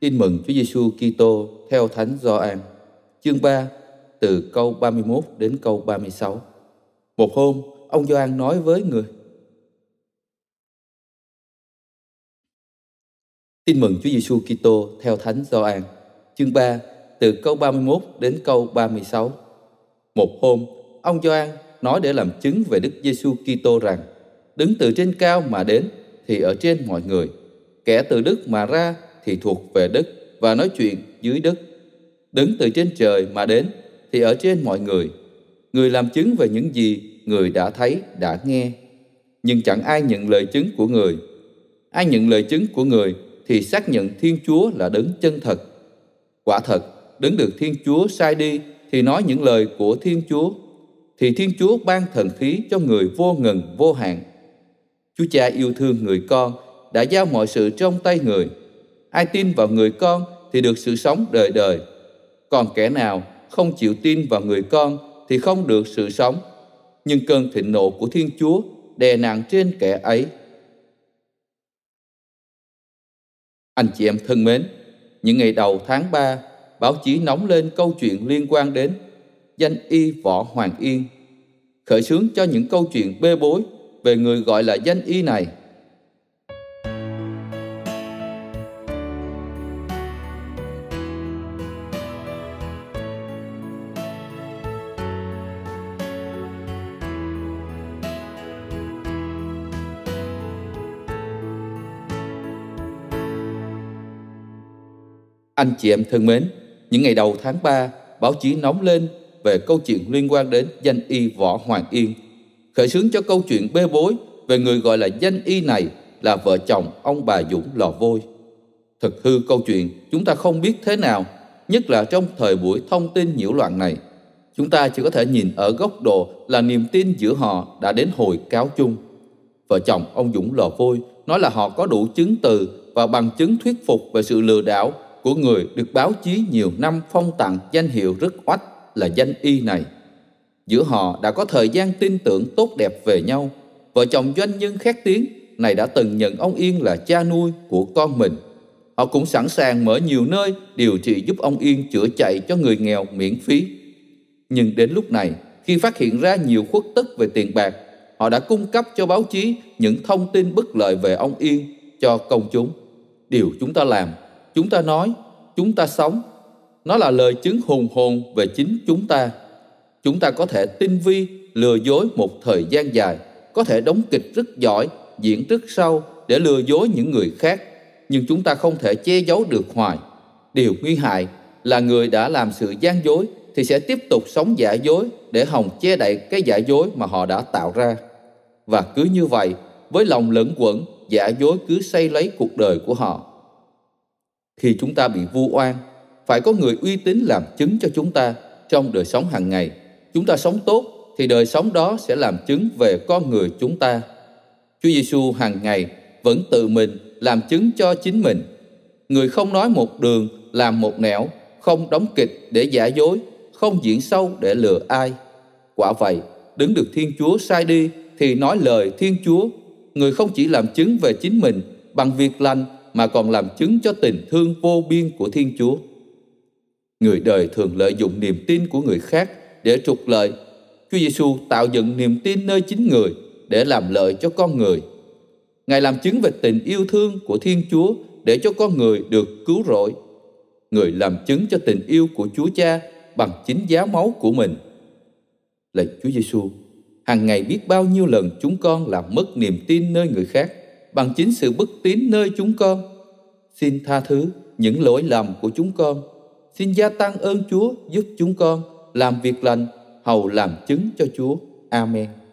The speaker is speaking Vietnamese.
Tin mừng Chúa Giêsu Kitô theo Thánh Gioan, chương 3, từ câu 31 đến câu 36. Một hôm, ông Gioan nói với người: Tin mừng Chúa Giêsu Kitô theo Thánh Gioan, chương 3, từ câu 31 đến câu 36. Một hôm, ông Gioan nói để làm chứng về Đức Giêsu Kitô rằng: Đứng từ trên cao mà đến thì ở trên mọi người, kẻ từ đức mà ra thì thuộc về đất và nói chuyện dưới đất. Đứng từ trên trời mà đến thì ở trên mọi người. Người làm chứng về những gì người đã thấy, đã nghe. Nhưng chẳng ai nhận lời chứng của người. Ai nhận lời chứng của người thì xác nhận Thiên Chúa là đấng chân thật. Quả thật, đứng được Thiên Chúa sai đi thì nói những lời của Thiên Chúa thì Thiên Chúa ban thần khí cho người vô ngần vô hạn. Chúa Cha yêu thương người con đã giao mọi sự trong tay người Ai tin vào người con thì được sự sống đời đời. Còn kẻ nào không chịu tin vào người con thì không được sự sống. Nhưng cơn thịnh nộ của Thiên Chúa đè nặng trên kẻ ấy. Anh chị em thân mến, những ngày đầu tháng 3, báo chí nóng lên câu chuyện liên quan đến danh y Võ Hoàng Yên, khởi xướng cho những câu chuyện bê bối về người gọi là danh y này – Anh chị em thân mến, những ngày đầu tháng 3, báo chí nóng lên về câu chuyện liên quan đến danh y Võ Hoàng Yên. Khởi xướng cho câu chuyện bê bối về người gọi là danh y này là vợ chồng ông bà Dũng Lò Vôi. thật hư câu chuyện chúng ta không biết thế nào, nhất là trong thời buổi thông tin nhiễu loạn này. Chúng ta chỉ có thể nhìn ở góc độ là niềm tin giữa họ đã đến hồi cáo chung. Vợ chồng ông Dũng Lò Vôi nói là họ có đủ chứng từ và bằng chứng thuyết phục về sự lừa đảo của người được báo chí nhiều năm phong tặng danh hiệu rất oách là danh y này. Giữa họ đã có thời gian tin tưởng tốt đẹp về nhau. Vợ chồng doanh nhân khét tiếng này đã từng nhận ông Yên là cha nuôi của con mình. Họ cũng sẵn sàng mở nhiều nơi điều trị giúp ông Yên chữa chạy cho người nghèo miễn phí. Nhưng đến lúc này, khi phát hiện ra nhiều khuất tức về tiền bạc, họ đã cung cấp cho báo chí những thông tin bất lợi về ông Yên cho công chúng. Điều chúng ta làm Chúng ta nói, chúng ta sống. Nó là lời chứng hùng hồn về chính chúng ta. Chúng ta có thể tinh vi, lừa dối một thời gian dài, có thể đóng kịch rất giỏi, diễn rất sâu để lừa dối những người khác. Nhưng chúng ta không thể che giấu được hoài. Điều nguy hại là người đã làm sự gian dối thì sẽ tiếp tục sống giả dối để hòng che đậy cái giả dối mà họ đã tạo ra. Và cứ như vậy, với lòng lẫn quẩn, giả dối cứ xây lấy cuộc đời của họ. Khi chúng ta bị vu oan, phải có người uy tín làm chứng cho chúng ta trong đời sống hàng ngày. Chúng ta sống tốt thì đời sống đó sẽ làm chứng về con người chúng ta. Chúa Giêsu hàng ngày vẫn tự mình làm chứng cho chính mình. Người không nói một đường làm một nẻo, không đóng kịch để giả dối, không diễn sâu để lừa ai. Quả vậy, đứng được Thiên Chúa sai đi thì nói lời Thiên Chúa. Người không chỉ làm chứng về chính mình bằng việc lành mà còn làm chứng cho tình thương vô biên của Thiên Chúa. Người đời thường lợi dụng niềm tin của người khác để trục lợi. Chúa Giêsu tạo dựng niềm tin nơi chính người để làm lợi cho con người. Ngài làm chứng về tình yêu thương của Thiên Chúa để cho con người được cứu rỗi. Người làm chứng cho tình yêu của Chúa Cha bằng chính giá máu của mình. Lạy Chúa Giêsu, hàng ngày biết bao nhiêu lần chúng con làm mất niềm tin nơi người khác bằng chính sự bất tín nơi chúng con. Xin tha thứ những lỗi lầm của chúng con. Xin gia tăng ơn Chúa giúp chúng con làm việc lành, hầu làm chứng cho Chúa. Amen.